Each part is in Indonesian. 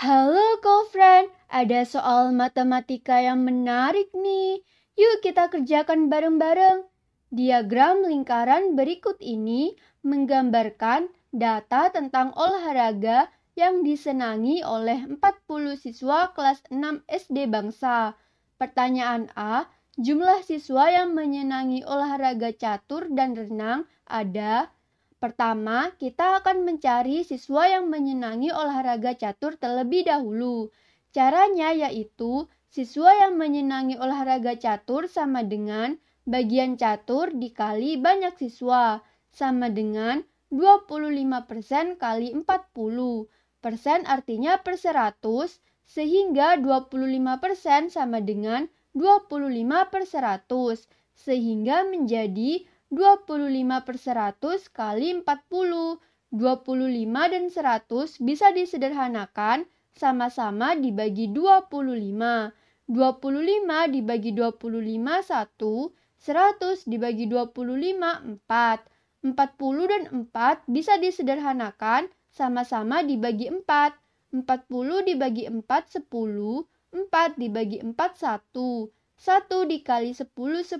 Halo girlfriend, ada soal matematika yang menarik nih. Yuk kita kerjakan bareng-bareng. Diagram lingkaran berikut ini menggambarkan data tentang olahraga yang disenangi oleh 40 siswa kelas 6 SD Bangsa. Pertanyaan A, jumlah siswa yang menyenangi olahraga catur dan renang ada Pertama, kita akan mencari siswa yang menyenangi olahraga catur terlebih dahulu. Caranya yaitu siswa yang menyenangi olahraga catur sama dengan bagian catur dikali banyak siswa sama dengan 25% kali 40. Persen artinya per 100 sehingga 25% sama dengan 25 per 100 sehingga menjadi 25 per 100 kali 40. 25 dan 100 bisa disederhanakan sama-sama dibagi 25. 25 dibagi 25 1, 100 dibagi 25 4. 40 dan 4 bisa disederhanakan sama-sama dibagi 4. 40 dibagi 4 10, 4 dibagi 4 1. 1 dikali 10 10,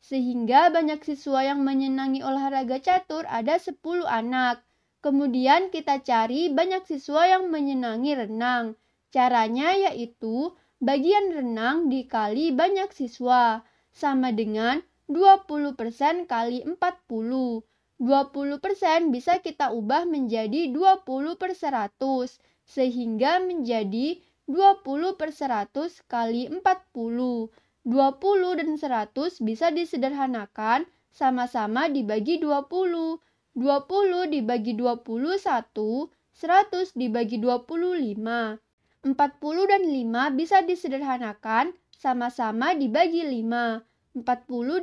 sehingga banyak siswa yang menyenangi olahraga catur ada 10 anak. Kemudian kita cari banyak siswa yang menyenangi renang. Caranya yaitu bagian renang dikali banyak siswa sama dengan 20% kali 40. 20% bisa kita ubah menjadi 20 per 100 sehingga menjadi 20 per 100 kali 40. 20 dan 100 bisa disederhanakan sama-sama dibagi 20. 20 dibagi 21, 100 dibagi 25. 40 dan 5 bisa disederhanakan sama-sama dibagi 5. 40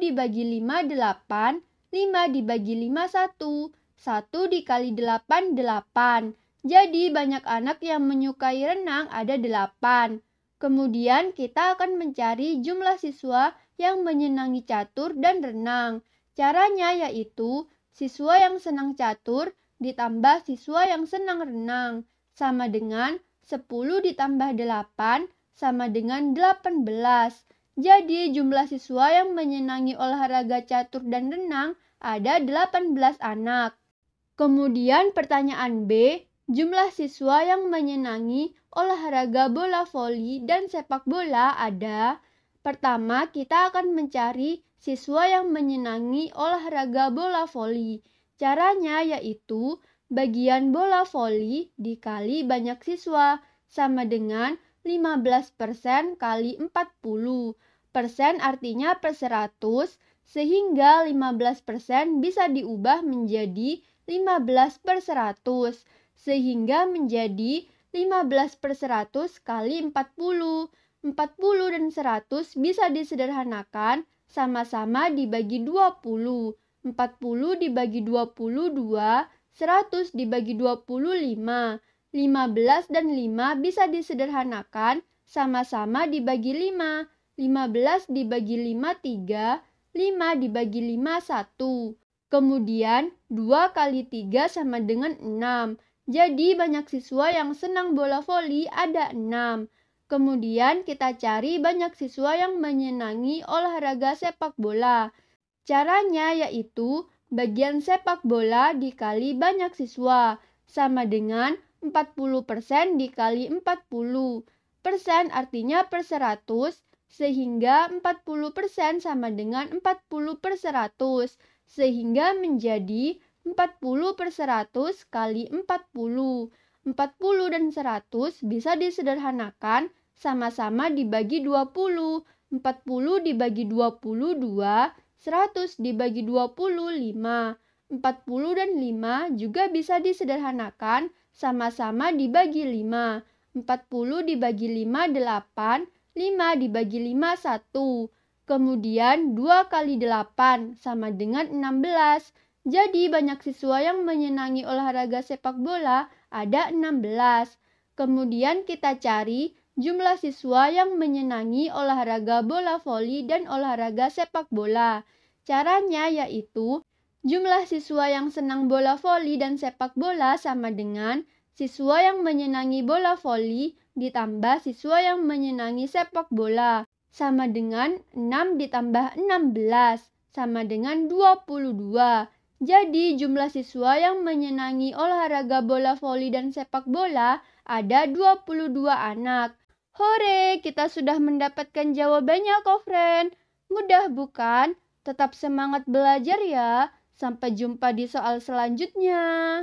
dibagi 5 8, 5 dibagi 5 1, 1 dikali 8 8. Jadi banyak anak yang menyukai renang ada 8. Kemudian kita akan mencari jumlah siswa yang menyenangi catur dan renang. Caranya yaitu siswa yang senang catur ditambah siswa yang senang renang sama dengan 10 ditambah 8 sama dengan 18. Jadi jumlah siswa yang menyenangi olahraga catur dan renang ada 18 anak. Kemudian pertanyaan B, Jumlah siswa yang menyenangi olahraga bola voli dan sepak bola ada Pertama, kita akan mencari siswa yang menyenangi olahraga bola voli. Caranya yaitu bagian bola voli dikali banyak siswa sama dengan 15% kali 40. Persen artinya per 100 sehingga 15% bisa diubah menjadi 15 per 100 sehingga menjadi 15 per 100 kali 40. 40 dan 100 bisa disederhanakan sama-sama dibagi 20. 40 dibagi 22, 100 dibagi 25. 15 dan 5 bisa disederhanakan sama-sama dibagi 5. 15 dibagi 5 3, 5 dibagi 5 1. Kemudian 2 kali 3 sama dengan 6. Jadi banyak siswa yang senang bola voli ada 6. Kemudian kita cari banyak siswa yang menyenangi olahraga sepak bola. Caranya yaitu bagian sepak bola dikali banyak siswa sama dengan 40% dikali 40. Persen artinya per 100 sehingga 40% sama dengan 40 per 100 sehingga menjadi 40 per 100 kali 40. 40 dan 100 bisa disederhanakan sama-sama dibagi 20. 40 dibagi 20 2, 100 dibagi 20 5. 40 dan 5 juga bisa disederhanakan sama-sama dibagi 5. 40 dibagi 5 8, 5 dibagi 5 1. Kemudian 2 kali 8 sama dengan 16. Jadi banyak siswa yang menyenangi olahraga sepak bola ada 16. Kemudian kita cari jumlah siswa yang menyenangi olahraga bola voli dan olahraga sepak bola. Caranya yaitu jumlah siswa yang senang bola voli dan sepak bola sama dengan siswa yang menyenangi bola voli ditambah siswa yang menyenangi sepak bola sama dengan 6 ditambah 16 sama dengan 22. Jadi, jumlah siswa yang menyenangi olahraga bola voli dan sepak bola ada 22 anak. Hore, kita sudah mendapatkan jawabannya, Kofren. Mudah bukan? Tetap semangat belajar ya. Sampai jumpa di soal selanjutnya.